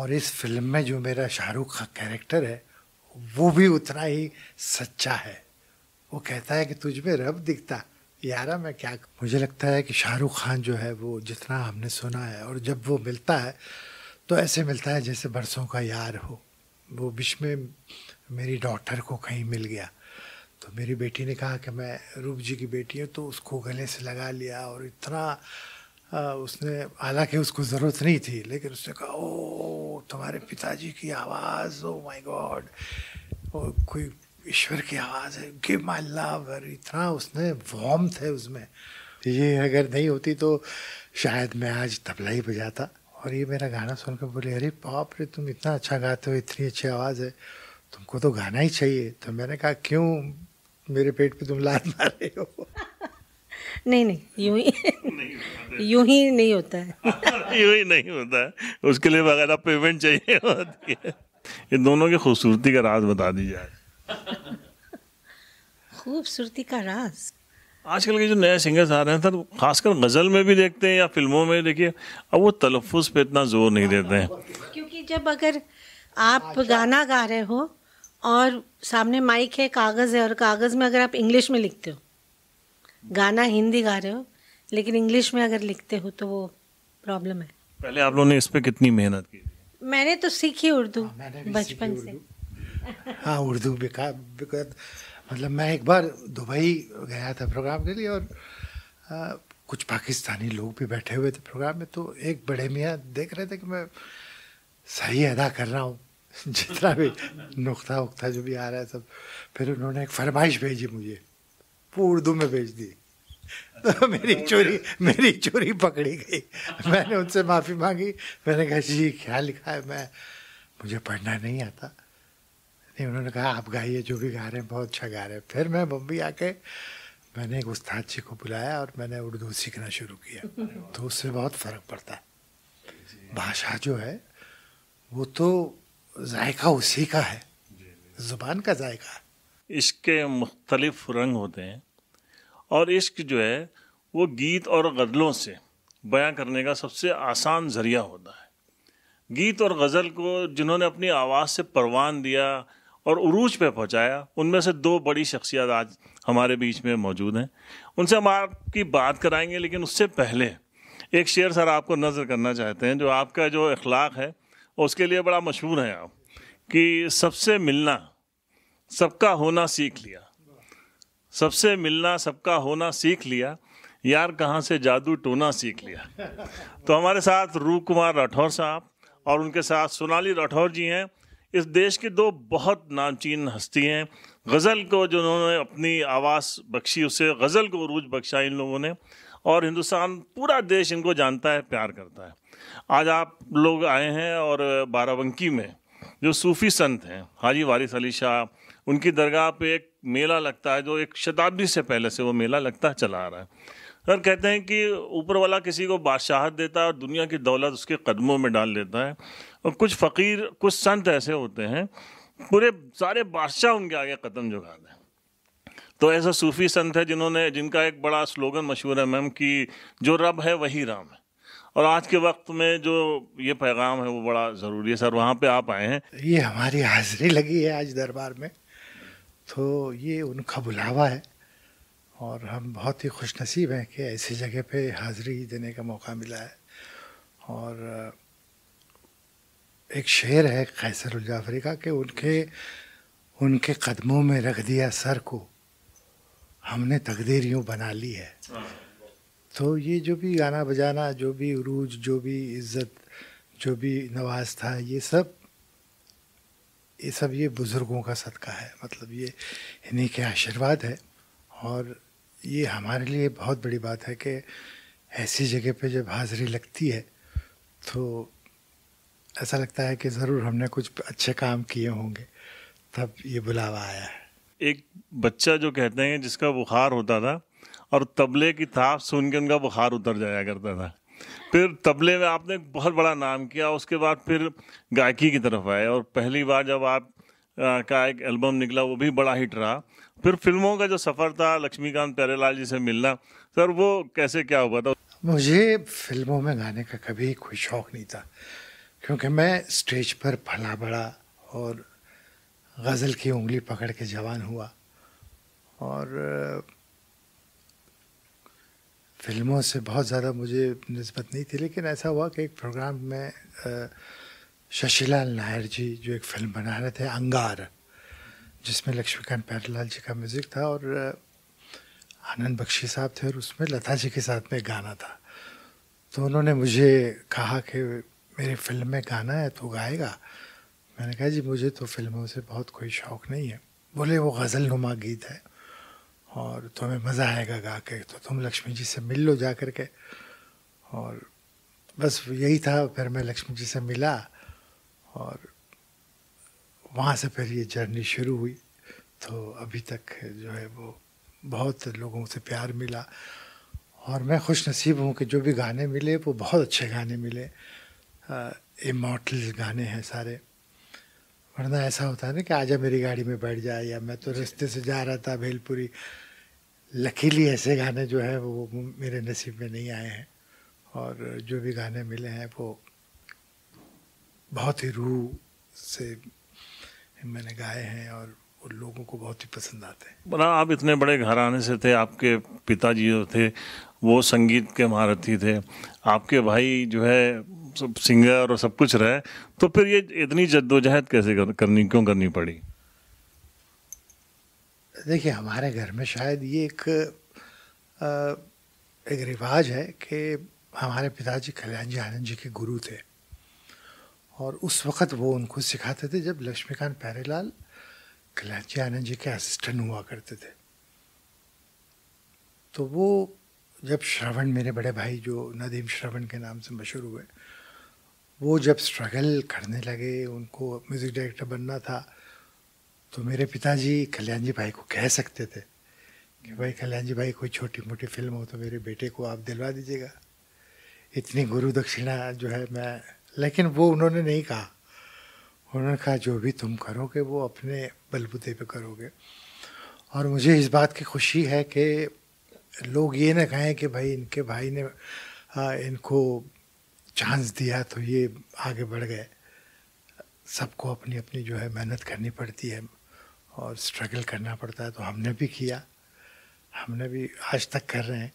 और इस फिल्म में जो मेरा शाहरुख का कैरेक्टर है वो भी उतना ही सच्चा है वो कहता है कि तुझ में रब दिखता यारा मैं क्या मुझे लगता है कि शाहरुख खान जो है वो जितना हमने सुना है और जब वो मिलता है तो ऐसे मिलता है जैसे बरसों का यार हो वो बीच में मेरी डॉटर को कहीं मिल गया तो मेरी बेटी ने कहा कि मैं रूप जी की बेटी हूँ तो उसको गले से लगा लिया और इतना हाँ, उसने हालांकि उसको ज़रूरत नहीं थी लेकिन उसने कहा ओ तुम्हारे पिताजी की आवाज़ ओ माय गॉड कोई ईश्वर की आवाज़ है गिव माय लव और इतना उसने वॉम थे उसमें ये अगर नहीं होती तो शायद मैं आज तबला ही बजाता और ये मेरा गाना सुनकर बोले अरे पाप रे तुम इतना अच्छा गाते हो इतनी अच्छी आवाज़ है तुमको तो गाना ही चाहिए तो मैंने कहा क्यों मेरे पेट पे तुम लात मार रहे हो नहीं नहीं यूं ही यूं ही नहीं होता है यूं ही नहीं होता है उसके लिए वगैरह पेमेंट चाहिए होती है ये दोनों की खूबसूरती का राज बता दीजिए आज खूबसूरती का राज आजकल के जो नए सिंगर्स आ रहे हैं सर खासकर गज़ल में भी देखते हैं या फिल्मों में देखिए अब वो तलफ़ पे इतना ज़ोर नहीं देते हैं क्योंकि जब अगर आप गाना गा रहे हो और सामने माइक है कागज़ है और कागज़ में अगर आप इंग्लिश में लिखते हो गाना हिंदी गा रहे हो लेकिन इंग्लिश में अगर लिखते हो तो वो प्रॉब्लम है पहले आप लोगों ने इस पर कितनी मेहनत की मैंने तो सीखी उर्दू हाँ, बचपन से हाँ उर्दू बेकार बेकार मतलब मैं एक बार दुबई गया था प्रोग्राम के लिए और आ, कुछ पाकिस्तानी लोग भी बैठे हुए थे प्रोग्राम में तो एक बड़े मियाँ देख रहे थे कि मैं सही अदा कर रहा हूँ जितना भी नुकता उकता जो भी आ रहा है सब फिर उन्होंने एक फरमाइश भेजी मुझे वो उर्दू में भेज दी तो मेरी चोरी मेरी चोरी पकड़ी गई मैंने उनसे माफ़ी मांगी मैंने कहा जी क्या लिखा है मैं मुझे पढ़ना नहीं आता नहीं उन्होंने कहा आप गाइए जो भी गा रहे हैं बहुत अच्छा गा रहे हैं फिर मैं बम्बई आके मैंने एक उस्ताद जी को बुलाया और मैंने उर्दू सीखना शुरू किया तो उससे बहुत फ़र्क पड़ता है भाषा जो है वो तो जायका उसी का है ज़ुबान का जायका है इसके मुख्तलिफ रंग होते हैं और इश्क जो है वो गीत और गज़लों से बयां करने का सबसे आसान ज़रिया होता है गीत और गज़ल को जिन्होंने अपनी आवाज़ से परवान दिया और उरूज पे पहुंचाया उनमें से दो बड़ी शख्सियत आज हमारे बीच में मौजूद हैं उनसे हम आपकी बात कराएंगे लेकिन उससे पहले एक शेर सर आपको नज़र करना चाहते हैं जो आपका जो अखलाक है उसके लिए बड़ा मशहूर है आप कि सबसे मिलना सबका होना सीख लिया सबसे मिलना सबका होना सीख लिया यार कहाँ से जादू टोना सीख लिया तो हमारे साथ रूप कुमार राठौर साहब और उनके साथ सोनाली राठौर जी हैं इस देश के दो बहुत नामचीन हस्ती हैं गज़ल को जो उन्होंने अपनी आवाज़ बख्शी उससे गज़ल को रूज बख्शा इन लोगों ने और हिंदुस्तान पूरा देश इनको जानता है प्यार करता है आज आप लोग आए हैं और बाराबंकी में जो सूफ़ी संत हैं हाजी वारिस अली शाह उनकी दरगाह पे एक मेला लगता है जो एक शताब्दी से पहले से वो मेला लगता चला आ रहा है सर कहते हैं कि ऊपर वाला किसी को बादशाहत देता है और दुनिया की दौलत उसके कदमों में डाल देता है और कुछ फ़कीर कुछ संत ऐसे होते हैं पूरे सारे बादशाह उनके आगे कदम जुगा दें तो ऐसा सूफी संत है जिन्होंने जिनका एक बड़ा स्लोगन मशहूर है मैम कि जो रब है वही राम है और आज के वक्त में जो ये पैगाम है वो बड़ा ज़रूरी है सर वहाँ पे आप आए हैं ये हमारी हाजिरी लगी है आज दरबार में तो ये उनका बुलावा है और हम बहुत ही खुश नसीब हैं कि ऐसी जगह पे हाज़री देने का मौका मिला है और एक शेर है कैसर उलजाफरी का कि उनके उनके कदमों में रख दिया सर को हमने तकदीर यूँ बना ली है तो ये जो भी गाना बजाना जो भी रूज जो भी इज़्ज़त जो भी नवाज था ये सब ये सब ये बुज़ुर्गों का सदका है मतलब ये इन्हीं के आशीर्वाद है और ये हमारे लिए बहुत बड़ी बात है कि ऐसी जगह पे जब हाज़िरी लगती है तो ऐसा लगता है कि ज़रूर हमने कुछ अच्छे काम किए होंगे तब ये बुलावा आया है एक बच्चा जो कहते हैं जिसका बुखार होता था और तबले की ताप सुन के उनका बुखार उतर जाया करता था फिर तबले में आपने एक बहुत बड़ा नाम किया उसके बाद फिर गायकी की तरफ आए और पहली बार जब आप आ, का एक एल्बम निकला वो भी बड़ा हिट रहा फिर फिल्मों का जो सफ़र था लक्ष्मीकांत प्यारेलाल जी से मिलना सर वो कैसे क्या हुआ था मुझे फिल्मों में गाने का कभी कोई शौक़ नहीं था क्योंकि मैं स्टेज पर फला बड़ा और गज़ल की उंगली पकड़ के जवान हुआ और फिल्मों से बहुत ज़्यादा मुझे नस्बत नहीं थी लेकिन ऐसा हुआ कि एक प्रोग्राम में शशिलाल नायर जी जो एक फिल्म बना रहे थे अंगार जिसमें लक्ष्मीकांत प्यारेलाल जी का म्यूज़िक था और आनंद बख्शी साहब थे और उसमें लता जी के साथ में गाना था तो उन्होंने मुझे कहा कि मेरी फिल्म में गाना है तो गाएगा मैंने कहा जी मुझे तो फिल्मों से बहुत कोई शौक़ नहीं है बोले वो गज़ल नुमा गीत है और तुम्हें मज़ा आएगा गा के तो तुम लक्ष्मी जी से मिल लो जा कर के और बस यही था फिर मैं लक्ष्मी जी से मिला और वहाँ से फिर ये जर्नी शुरू हुई तो अभी तक जो है वो बहुत लोगों से प्यार मिला और मैं खुश नसीब हूँ कि जो भी गाने मिले वो बहुत अच्छे गाने मिले इमोटल गाने हैं सारे वरना ऐसा होता है ना कि आजा मेरी गाड़ी में बैठ जाए या मैं तो रास्ते से जा रहा था भेलपुरी लकीली ऐसे गाने जो है वो मेरे नसीब में नहीं आए हैं और जो भी गाने मिले हैं वो बहुत ही रूह से मैंने गाए हैं और वो लोगों को बहुत ही पसंद आते हैं बना आप इतने बड़े घर आने से थे आपके पिताजी जो थे वो संगीत के महारथी थे आपके भाई जो है सब सिंगर और सब कुछ रहे तो फिर ये इतनी जद्दोजहद कैसे कर, करनी क्यों करनी पड़ी देखिए हमारे घर में शायद ये एक आ, एक रिवाज है कि हमारे पिताजी कल्याण जी आनंद जी के गुरु थे और उस वक़्त वो उनको सिखाते थे जब लक्ष्मीकांत प्यारेलाल कल्याण जी आनंद जी के असिस्टेंट हुआ करते थे तो वो जब श्रवण मेरे बड़े भाई जो नदीम श्रवण के नाम से मशहूर हुए वो जब स्ट्रगल करने लगे उनको म्यूज़िक डायरेक्टर बनना था तो मेरे पिताजी कल्याण जी भाई को कह सकते थे कि भाई कल्याण जी भाई कोई छोटी मोटी फिल्म हो तो मेरे बेटे को आप दिलवा दीजिएगा इतनी गुरु दक्षिणा जो है मैं लेकिन वो उन्होंने नहीं कहा उन्होंने कहा जो भी तुम करोगे वो अपने बलबूते पे करोगे और मुझे इस बात की खुशी है कि लोग ये ना कहें कि भाई इनके भाई ने आ, हाँ, इनको चांस दिया तो ये आगे बढ़ गए सबको अपनी अपनी जो है मेहनत करनी पड़ती है और स्ट्रगल करना पड़ता है तो हमने भी किया हमने भी आज तक कर रहे हैं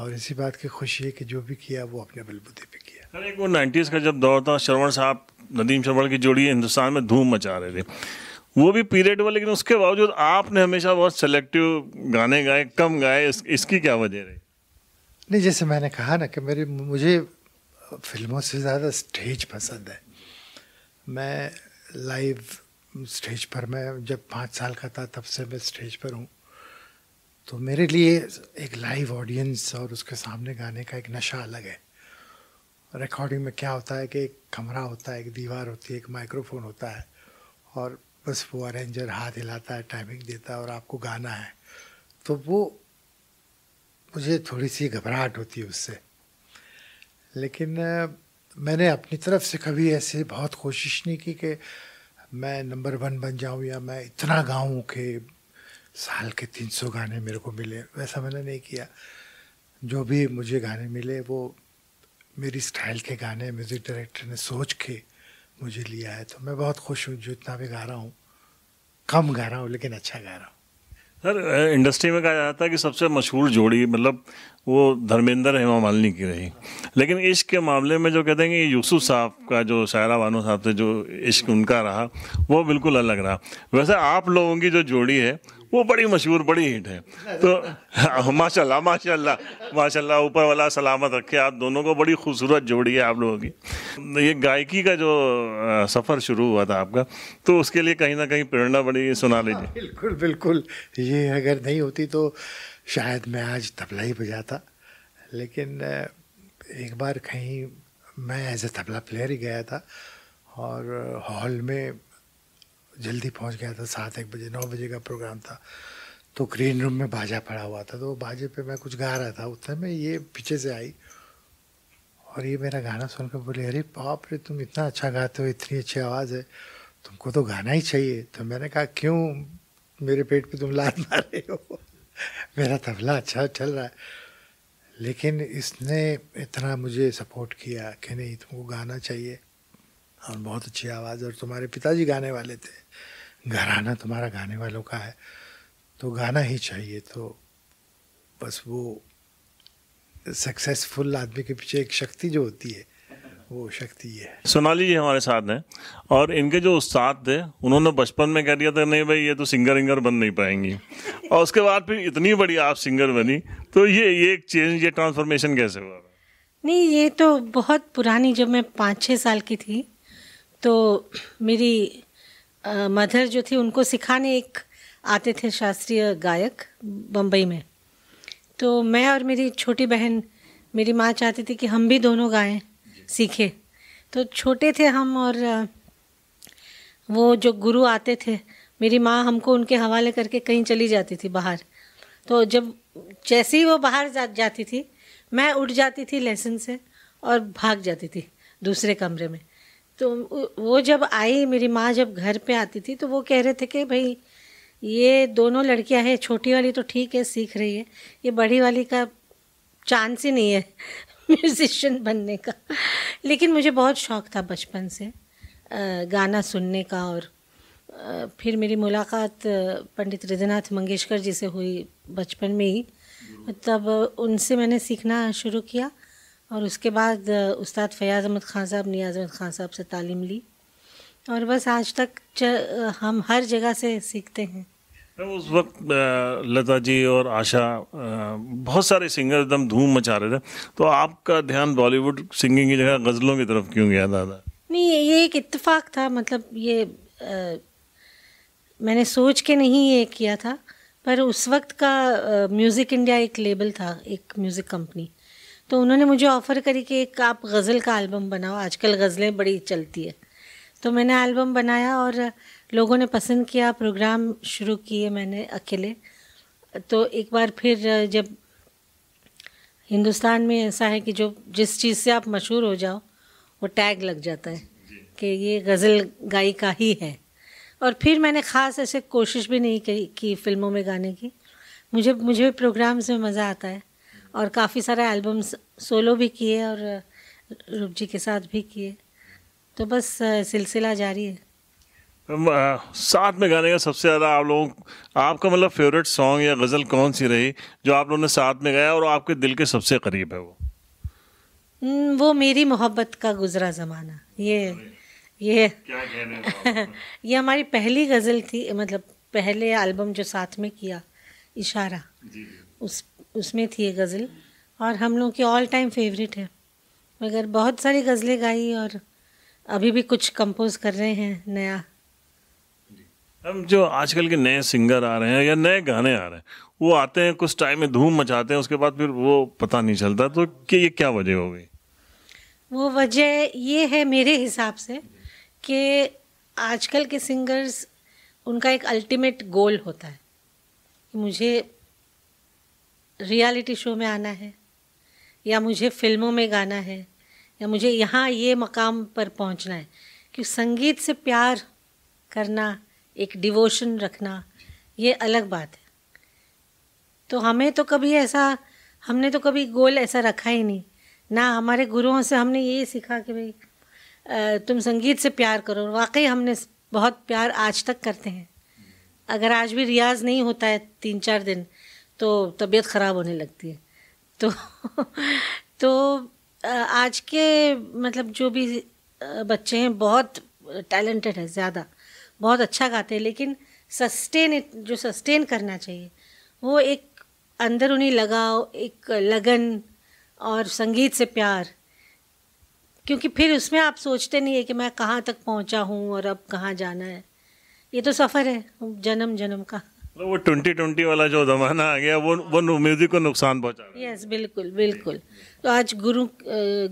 और इसी बात की खुशी है कि जो भी किया वो अपने बलबूते पे किया सर एक वो नाइन्टीज़ का जब दौर था श्रवण साहब नदीम श्रवण की जोड़ी हिंदुस्तान में धूम मचा रहे थे वो भी पीरियड हुआ लेकिन उसके बावजूद आपने हमेशा बहुत सेलेक्टिव गाने गाए कम गाए इस, इसकी क्या वजह रही नहीं जैसे मैंने कहा ना कि मेरे मुझे फिल्मों से ज़्यादा स्टेज पसंद है मैं लाइव स्टेज पर मैं जब पाँच साल का था तब से मैं स्टेज पर हूँ तो मेरे लिए एक लाइव ऑडियंस और उसके सामने गाने का एक नशा अलग है रिकॉर्डिंग में क्या होता है कि एक कमरा होता है एक दीवार होती है एक माइक्रोफोन होता है और बस वो अरेंजर हाथ हिलाता है टाइमिंग देता है और आपको गाना है तो वो मुझे थोड़ी सी घबराहट होती है उससे लेकिन मैंने अपनी तरफ से कभी ऐसे बहुत कोशिश नहीं की कि मैं नंबर वन बन जाऊं या मैं इतना गाऊं कि साल के तीन सौ गाने मेरे को मिले वैसा मैंने नहीं किया जो भी मुझे गाने मिले वो मेरी स्टाइल के गाने म्यूज़िक डायरेक्टर ने सोच के मुझे लिया है तो मैं बहुत खुश हूँ जो इतना भी गा रहा हूँ कम गा रहा हूँ लेकिन अच्छा गा रहा हूँ सर इंडस्ट्री में कहा जाता है कि सबसे मशहूर जोड़ी मतलब वो धर्मेंद्र हेमा मालिनी की रही लेकिन इश्क के मामले में जो कहते हैं कि यूसुफ साहब का जो शायरा बानो साहब से जो इश्क उनका रहा वो बिल्कुल अलग रहा वैसे आप लोगों की जो जोड़ी है वो बड़ी मशहूर बड़ी हिट है तो हाँ, माशाल्लाह माशाल्लाह माशाल्लाह ऊपर वाला सलामत रखे आप दोनों को बड़ी खूबसूरत जोड़ी है आप लोगों की तो ये गायकी का जो सफ़र शुरू हुआ था आपका तो उसके लिए कहीं ना कहीं प्रेरणा बड़ी सुना हाँ, लीजिए बिल्कुल बिल्कुल ये अगर नहीं होती तो शायद मैं आज तबला ही बजाता लेकिन एक बार कहीं मैं एज ए तबला प्लेयर ही गया था और हॉल में जल्दी पहुंच गया था सात एक बजे नौ बजे का प्रोग्राम था तो ग्रीन रूम में बाजा पड़ा हुआ था तो बाजे पे मैं कुछ गा रहा था उतने में ये पीछे से आई और ये मेरा गाना सुनकर बोले अरे पाप रे तुम इतना अच्छा गाते हो इतनी अच्छी आवाज़ है तुमको तो गाना ही चाहिए तो मैंने कहा क्यों मेरे पेट पे तुम लाद मार रहे हो मेरा तबला अच्छा चल रहा है लेकिन इसने इतना मुझे सपोर्ट किया कि नहीं तुमको गाना चाहिए और बहुत अच्छी आवाज़ और तुम्हारे पिताजी गाने वाले थे घराना तुम्हारा गाने वालों का है तो गाना ही चाहिए तो बस वो सक्सेसफुल आदमी के पीछे एक शक्ति जो होती है वो शक्ति ये है सोनाली जी हमारे साथ हैं और इनके जो उस्ताद थे उन्होंने बचपन में कह दिया था नहीं भाई ये तो सिंगर विंगर बन नहीं पाएंगी और उसके बाद फिर इतनी बड़ी आप सिंगर बनी तो ये ये एक चेंज ये ट्रांसफॉर्मेशन कैसे हुआ नहीं ये तो बहुत पुरानी जब मैं पाँच छः साल की थी तो मेरी आ, मदर जो थी उनको सिखाने एक आते थे शास्त्रीय गायक बम्बई में तो मैं और मेरी छोटी बहन मेरी माँ चाहती थी कि हम भी दोनों गाएं सीखे तो छोटे थे हम और वो जो गुरु आते थे मेरी माँ हमको उनके हवाले करके कहीं चली जाती थी बाहर तो जब जैसे ही वो बाहर जा जाती थी मैं उठ जाती थी लेसन से और भाग जाती थी दूसरे कमरे में तो वो जब आई मेरी माँ जब घर पे आती थी तो वो कह रहे थे कि भाई ये दोनों लड़कियाँ हैं छोटी वाली तो ठीक है सीख रही है ये बड़ी वाली का चांस ही नहीं है म्यूजिशियन बनने का लेकिन मुझे बहुत शौक था बचपन से गाना सुनने का और फिर मेरी मुलाकात पंडित हृदयनाथ मंगेशकर जी से हुई बचपन में ही तब मतलब उनसे मैंने सीखना शुरू किया और उसके बाद उस्ताद फ़याज़ अहमद ख़ान साहब नियाज अहमद ख़ान साहब से तालीम ली और बस आज तक हम हर जगह से सीखते हैं उस वक्त लता जी और आशा बहुत सारे सिंगर एकदम धूम मचा रहे थे तो आपका ध्यान बॉलीवुड सिंगिंग की जगह गज़लों की तरफ क्यों गया दादा नहीं ये एक इत्तेफाक था मतलब ये आ, मैंने सोच के नहीं ये किया था पर उस वक्त का म्यूज़िक इंडिया एक लेबल था एक म्यूज़िक कंपनी तो उन्होंने मुझे ऑफ़र करी कि एक आप गज़ल का एल्बम बनाओ आजकल गज़लें बड़ी चलती है तो मैंने एल्बम बनाया और लोगों ने पसंद किया प्रोग्राम शुरू किए मैंने अकेले तो एक बार फिर जब हिंदुस्तान में ऐसा है कि जो जिस चीज़ से आप मशहूर हो जाओ वो टैग लग जाता है कि ये गज़ल गायिका ही है और फिर मैंने ख़ास ऐसे कोशिश भी नहीं की फ़िल्मों में गाने की मुझे मुझे प्रोग्राम्स में मज़ा आता है और काफ़ी सारे एल्बम्स सोलो भी किए और रूप जी के साथ भी किए तो बस सिलसिला जारी है साथ में गाने का सबसे ज़्यादा आप लोगों आपका मतलब फेवरेट सॉन्ग या गज़ल कौन सी रही जो आप लोगों ने साथ में गाया और आपके दिल के सबसे करीब है वो वो मेरी मोहब्बत का गुजरा ज़माना ये ये क्या ये हमारी पहली गज़ल थी मतलब पहले एल्बम जो साथ में किया इशारा जी। उस उसमें थी ये गज़ल और हम लोगों की ऑल टाइम फेवरेट है मगर बहुत सारी गज़लें गाई और अभी भी कुछ कंपोज कर रहे हैं नया हम जो आजकल के नए सिंगर आ रहे हैं या नए गाने आ रहे हैं वो आते हैं कुछ टाइम में धूम मचाते हैं उसके बाद फिर वो पता नहीं चलता तो कि ये क्या वजह हो गई वो वजह ये है मेरे हिसाब से कि आजकल के सिंगर्स उनका एक अल्टीमेट गोल होता है मुझे रियलिटी शो में आना है या मुझे फिल्मों में गाना है या मुझे यहाँ ये मकाम पर पहुँचना है कि संगीत से प्यार करना एक डिवोशन रखना ये अलग बात है तो हमें तो कभी ऐसा हमने तो कभी गोल ऐसा रखा ही नहीं ना हमारे गुरुओं से हमने ये सीखा कि भाई तुम संगीत से प्यार करो वाकई हमने बहुत प्यार आज तक करते हैं अगर आज भी रियाज़ नहीं होता है तीन चार दिन तो तबीयत ख़राब होने लगती है तो तो आज के मतलब जो भी बच्चे हैं बहुत टैलेंटेड है ज़्यादा बहुत अच्छा गाते हैं लेकिन सस्टेन जो सस्टेन करना चाहिए वो एक अंदर उन्हें लगाव एक लगन और संगीत से प्यार क्योंकि फिर उसमें आप सोचते नहीं है कि मैं कहाँ तक पहुँचा हूँ और अब कहाँ जाना है ये तो सफ़र है जन्म जन्म का मतलब वो ट्वेंटी ट्वेंटी वाला जो जमाना आ गया वो वो म्यूजिक को नुकसान पहुंचा यस yes, बिल्कुल बिल्कुल तो आज गुरु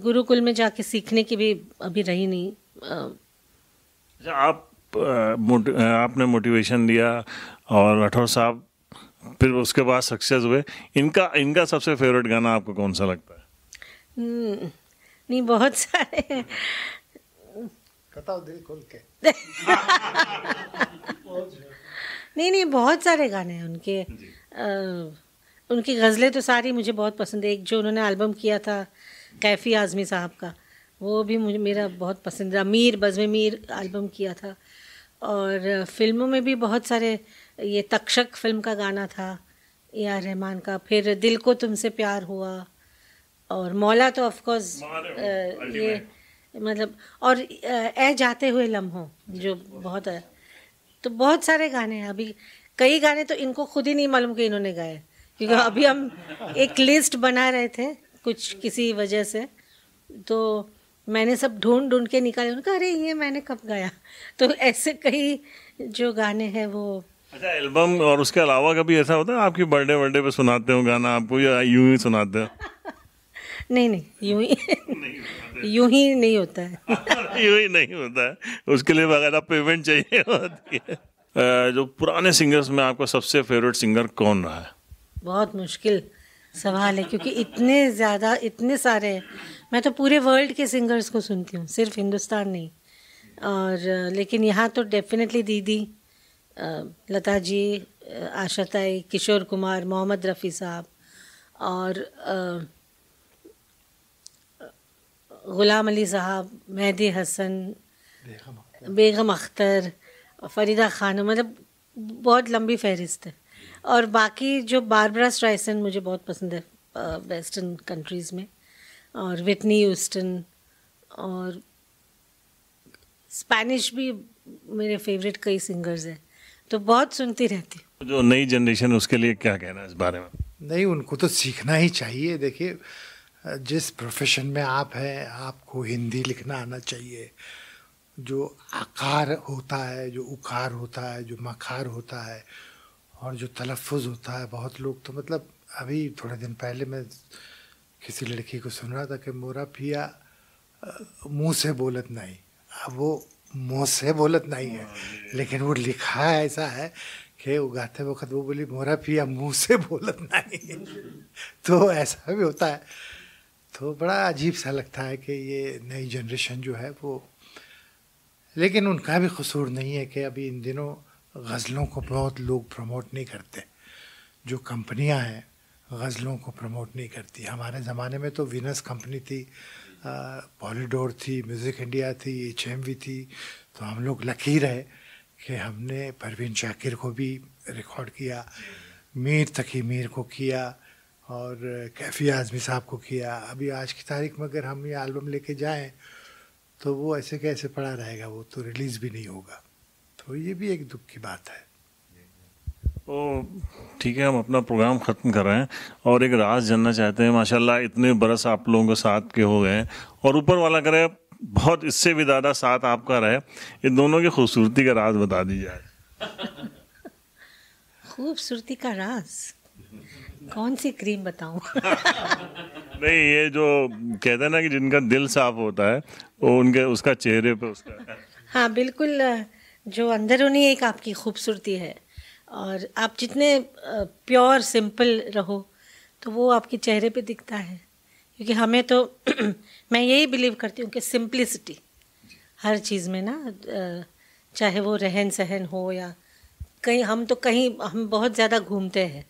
गुरुकुल में जाके सीखने की भी अभी रही नहीं अच्छा आप आपने मोटिवेशन दिया और राठौर साहब फिर उसके बाद सक्सेस हुए इनका इनका सबसे फेवरेट गाना आपको कौन सा लगता है हम्म, नहीं बहुत सारे बताओ दिल खोल के नहीं नहीं बहुत सारे गाने हैं उनके आ, उनकी गज़लें तो सारी मुझे बहुत पसंद है एक जो उन्होंने एल्बम किया था कैफ़ी आज़मी साहब का वो भी मुझे मेरा बहुत पसंद रहा मीर बज़म मीर एल्बम किया था और फिल्मों में भी बहुत सारे ये तक्षक फिल्म का गाना था ए आर रहमान का फिर दिल को तुमसे प्यार हुआ और मौला तो ऑफकोर्स तो ये मतलब और ए जाते हुए लम्हों जो बहुत है तो बहुत सारे गाने हैं अभी कई गाने तो इनको खुद ही नहीं मालूम कि इन्होंने गाए क्योंकि हाँ। अभी हम एक लिस्ट बना रहे थे कुछ किसी वजह से तो मैंने सब ढूंढ ढूंढ के निकाले उनका अरे ये मैंने कब गाया तो ऐसे कई जो गाने हैं वो अच्छा एल्बम और उसके अलावा कभी ऐसा होता है आपकी बर्थडे वर्थडे पे सुनाते हो गाना आपको या यूं ही सुनाते हो नहीं नहीं यूं ही यूं ही नहीं होता है यूं ही नहीं होता है उसके लिए वगैरह पेमेंट चाहिए होती है जो पुराने सिंगर्स में आपका सबसे फेवरेट सिंगर कौन रहा है बहुत मुश्किल सवाल है क्योंकि इतने ज़्यादा इतने सारे हैं मैं तो पूरे वर्ल्ड के सिंगर्स को सुनती हूँ सिर्फ हिंदुस्तान नहीं और लेकिन यहाँ तो डेफिनेटली दीदी लता जी आशाताई किशोर कुमार मोहम्मद रफ़ी साहब और गुलाम अली साहब मेहदी हसन बेगम अख्तर फरीदा खान मतलब बहुत लंबी फहरिस्त है और बाकी जो बारबरा स्ट्राइसन मुझे बहुत पसंद है वेस्टर्न कंट्रीज़ में और विटनी यूस्टन और स्पेनिश भी मेरे फेवरेट कई सिंगर्स हैं तो बहुत सुनती रहती जो नई जनरेशन उसके लिए क्या कहना है इस बारे में नहीं उनको तो सीखना ही चाहिए देखिए जिस प्रोफेशन में आप हैं आपको हिंदी लिखना आना चाहिए जो आकार होता है जो उकार होता है जो मखार होता है और जो तलफ़ होता है बहुत लोग तो मतलब अभी थोड़े दिन पहले मैं किसी लड़की को सुन रहा था कि मोरा पिया मुंह से बोलत नहीं अब वो मुंह से बोलत नहीं है लेकिन वो लिखा है ऐसा है कि वो गाते वक्त वो बोली मोरा पिया मुंह से बोलत नहीं तो ऐसा भी होता है तो बड़ा अजीब सा लगता है कि ये नई जनरेशन जो है वो लेकिन उनका भी कसूर नहीं है कि अभी इन दिनों गज़लों को बहुत लोग प्रमोट नहीं करते जो कंपनियां हैं गज़लों को प्रमोट नहीं करती हमारे ज़माने में तो विनस कंपनी थी पॉलीडोर थी म्यूज़िक इंडिया थी एच एम वी थी तो हम लोग लकी रहे कि हमने परवीन शाकिर को भी रिकॉर्ड किया मीर तकी मीर को किया और कैफी आजमी साहब को किया अभी आज की तारीख में अगर हम ये एल्बम लेके जाएं तो वो ऐसे कैसे पड़ा रहेगा वो तो रिलीज़ भी नहीं होगा तो ये भी एक दुख की बात है तो ठीक है हम अपना प्रोग्राम ख़त्म कर रहे हैं और एक राज जानना चाहते हैं माशाल्लाह इतने बरस आप लोगों के साथ के हो गए और ऊपर वाला करे बहुत इससे भी ज़्यादा साथ आपका रहे इन दोनों की खूबसूरती का राज बता दी जाए खूबसूरती का राज कौन सी क्रीम बताऊं नहीं ये जो कहते हैं ना कि जिनका दिल साफ होता है वो उनके उसका चेहरे पे उसका हाँ बिल्कुल जो अंदरूनी एक आपकी खूबसूरती है और आप जितने प्योर सिंपल रहो तो वो आपके चेहरे पे दिखता है क्योंकि हमें तो मैं यही बिलीव करती हूँ कि सिंप्लिसिटी हर चीज़ में ना चाहे वो रहन सहन हो या कहीं हम तो कहीं हम बहुत ज़्यादा घूमते हैं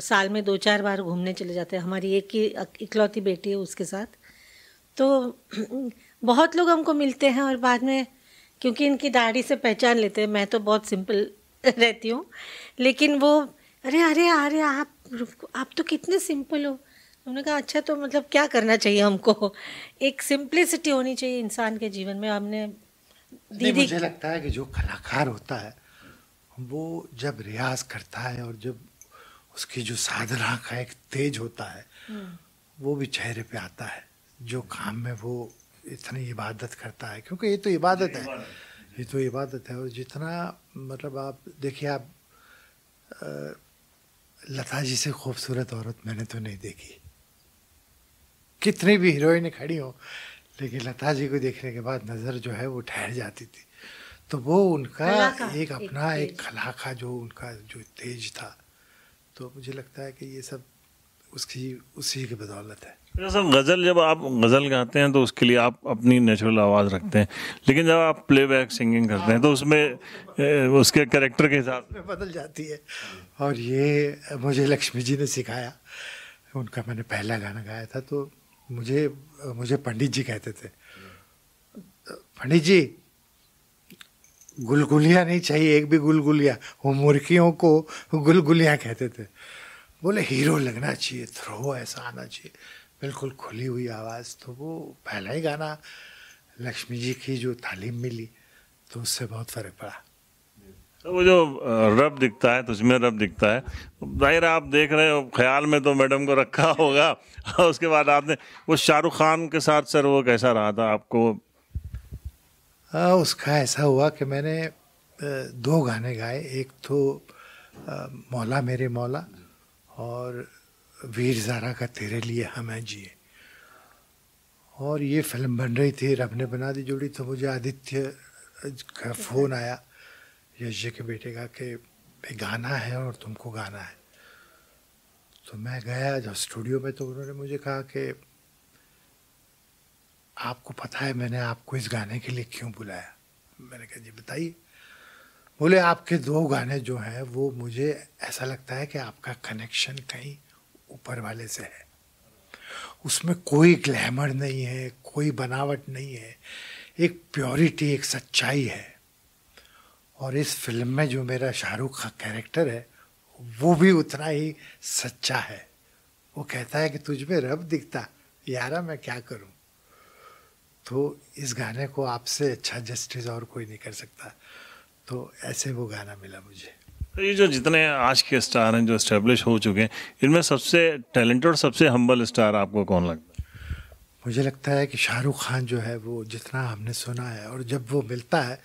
साल में दो चार बार घूमने चले जाते हैं हमारी एक ही इकलौती बेटी है उसके साथ तो बहुत लोग हमको मिलते हैं और बाद में क्योंकि इनकी दाढ़ी से पहचान लेते हैं मैं तो बहुत सिंपल रहती हूँ लेकिन वो अरे अरे अरे आप आप तो कितने सिंपल हो उन्होंने कहा अच्छा तो मतलब क्या करना चाहिए हमको एक सिंप्लिसिटी होनी चाहिए इंसान के जीवन में हमने दीदी मुझे लगता है कि जो कलाकार होता है वो जब रियाज करता है और जब उसकी जो साधना का एक तेज होता है हम्म। वो भी चेहरे पे आता है जो काम में वो इतनी इबादत करता है क्योंकि ये तो इबादत है ये तो इबादत है और जितना मतलब आप देखिए आप लता जी से खूबसूरत औरत मैंने तो नहीं देखी कितनी भी हीरोइनें खड़ी हों लेकिन लता जी को देखने के बाद नज़र जो है वो ठहर जाती थी तो वो उनका एक अपना एक, एक खलाका जो उनका जो तेज था तो मुझे लगता है कि ये सब उसकी उसी की बदौलत है साहब गज़ल जब आप गज़ल गाते हैं तो उसके लिए आप अपनी नेचुरल आवाज़ रखते हैं लेकिन जब आप प्लेबैक सिंगिंग करते हैं तो उसमें उसके करेक्टर के हिसाब से बदल जाती है और ये मुझे लक्ष्मी जी ने सिखाया उनका मैंने पहला गाना गाया था तो मुझे मुझे पंडित जी कहते थे पंडित जी गुलगुलियाँ नहीं चाहिए एक भी गुलगुलियाँ वो मुर्खियों को गुलगुलियाँ कहते थे बोले हीरो लगना चाहिए थ्रो ऐसा आना चाहिए बिल्कुल खुली हुई आवाज़ तो वो पहला ही गाना लक्ष्मी जी की जो तालीम मिली तो उससे बहुत फ़र्क पड़ा तो वो जो रब दिखता है तुझमें रब दिखता है जाहिर आप देख रहे हो ख्याल में तो मैडम को रखा होगा उसके बाद आपने वो शाहरुख खान के साथ सर वो कैसा रहा था आपको आ, उसका ऐसा हुआ कि मैंने दो गाने गाए एक तो आ, मौला मेरे मौला और वीर जारा का तेरे लिए हमें जिए और ये फिल्म बन रही थी रब ने बना दी जोड़ी तो मुझे आदित्य का फ़ोन आया यश के बेटे का कि गाना है और तुमको गाना है तो मैं गया जब स्टूडियो में तो उन्होंने मुझे कहा कि आपको पता है मैंने आपको इस गाने के लिए क्यों बुलाया मैंने कहा जी बताइए बोले आपके दो गाने जो हैं वो मुझे ऐसा लगता है कि आपका कनेक्शन कहीं ऊपर वाले से है उसमें कोई ग्लैमर नहीं है कोई बनावट नहीं है एक प्योरिटी एक सच्चाई है और इस फिल्म में जो मेरा शाहरुख का कैरेक्टर है वो भी उतना ही सच्चा है वो कहता है कि तुझ में रब दिखता यारा मैं क्या करूँ तो इस गाने को आपसे अच्छा जस्टिस और कोई नहीं कर सकता तो ऐसे वो गाना मिला मुझे तो ये जो जितने आज के स्टार हैं जो इस्टेब्लिश हो चुके हैं इनमें सबसे टैलेंटेड और सबसे हम्बल स्टार आपको कौन लगता है मुझे लगता है कि शाहरुख खान जो है वो जितना हमने सुना है और जब वो मिलता है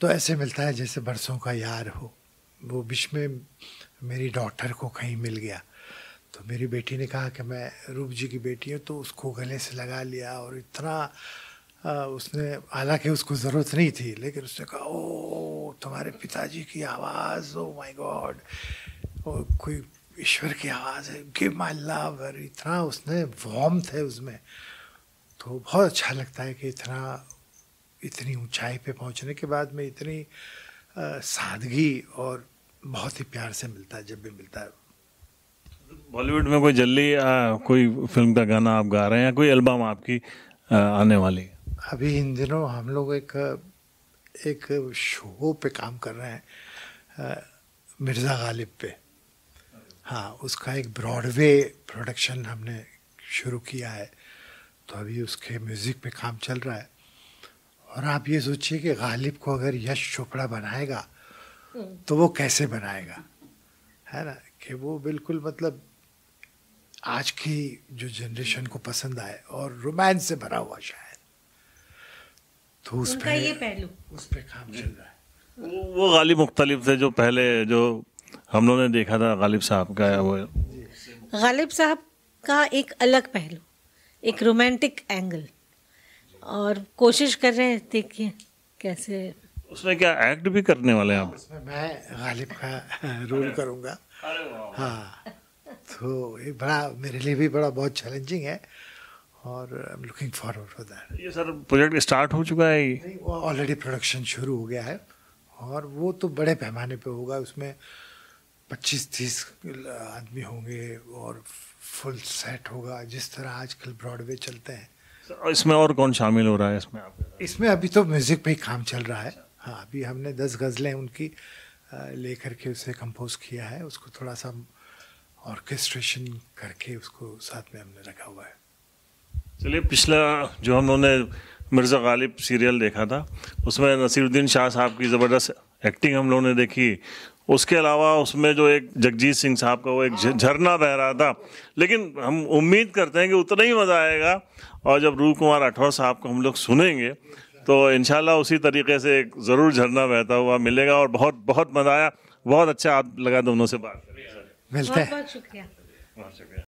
तो ऐसे मिलता है जैसे बरसों का यार हो वो बीच में मेरी डॉटर को कहीं मिल गया तो मेरी बेटी ने कहा कि मैं रूप जी की बेटी हूँ तो उसको गले से लगा लिया और इतना आ, उसने हालांकि उसको ज़रूरत नहीं थी लेकिन उसने कहा ओ तुम्हारे पिताजी की आवाज़ ओ माय गॉड और कोई ईश्वर की आवाज़ है गिव माय लव और इतना उसने वॉम थे उसमें तो बहुत अच्छा लगता है कि इतना इतनी ऊंचाई पे पहुंचने के बाद में इतनी आ, सादगी और बहुत ही प्यार से मिलता है जब भी मिलता है बॉलीवुड में कोई जल्दी कोई फिल्म का गाना आप गा रहे हैं या कोई एल्बम आपकी आ, आने वाली अभी इन दिनों हम लोग एक एक शो पे काम कर रहे हैं मिर्ज़ा गालिब पे हाँ उसका एक ब्रॉडवे प्रोडक्शन हमने शुरू किया है तो अभी उसके म्यूज़िक पे काम चल रहा है और आप ये सोचिए कि गालिब को अगर यश चोपड़ा बनाएगा हम्म। तो वो कैसे बनाएगा है ना कि वो बिल्कुल मतलब आज की जो जनरेशन को पसंद आए और रोमांस से भरा हुआ शायद तो उस पे ये पहलू उस पे काम चल रहा है वो गालिब मुख्तलिफ थे जो पहले जो हम लोगों ने देखा था गालिब साहब का वो गालिब साहब का एक अलग पहलू एक रोमांटिक एंगल और कोशिश कर रहे हैं देखिए कैसे उसमें क्या एक्ट भी करने वाले हैं आप उसमें मैं गालिब का रोल करूँगा हाँ तो ये बड़ा मेरे लिए भी बड़ा बहुत चैलेंजिंग है और I am looking forward for that ये सर प्रोजेक्ट स्टार्ट हो चुका है ऑलरेडी प्रोडक्शन शुरू हो गया है और वो तो बड़े पैमाने पे होगा उसमें पच्चीस तीस आदमी होंगे और फुल सेट होगा जिस तरह आजकल ब्रॉडवे चलते हैं इसमें और कौन शामिल हो रहा है इसमें आप इसमें अभी तो म्यूज़िक पे ही काम चल रहा है हाँ अभी हमने दस गज़लें उनकी लेकर के उसे कंपोज किया है उसको थोड़ा सा ऑर्केस्ट्रेशन करके उसको साथ में हमने रखा हुआ है चलिए पिछला जो हमने मिर्ज़ा गालिब सीरियल देखा था उसमें नसीरुद्दीन शाह साहब की ज़बरदस्त एक्टिंग हम लोगों ने देखी उसके अलावा उसमें जो एक जगजीत सिंह साहब का वो एक झरना बह रहा था लेकिन हम उम्मीद करते हैं कि उतना ही मज़ा आएगा और जब रूप कुमार राठौर साहब को हम लोग सुनेंगे तो इन उसी तरीके से एक ज़रूर झरना बहता हुआ मिलेगा और बहुत बहुत मज़ा आया बहुत अच्छा आप लगा दोनों से बात मिलते हैं बहुत शुक्रिया बहुत शुक्रिया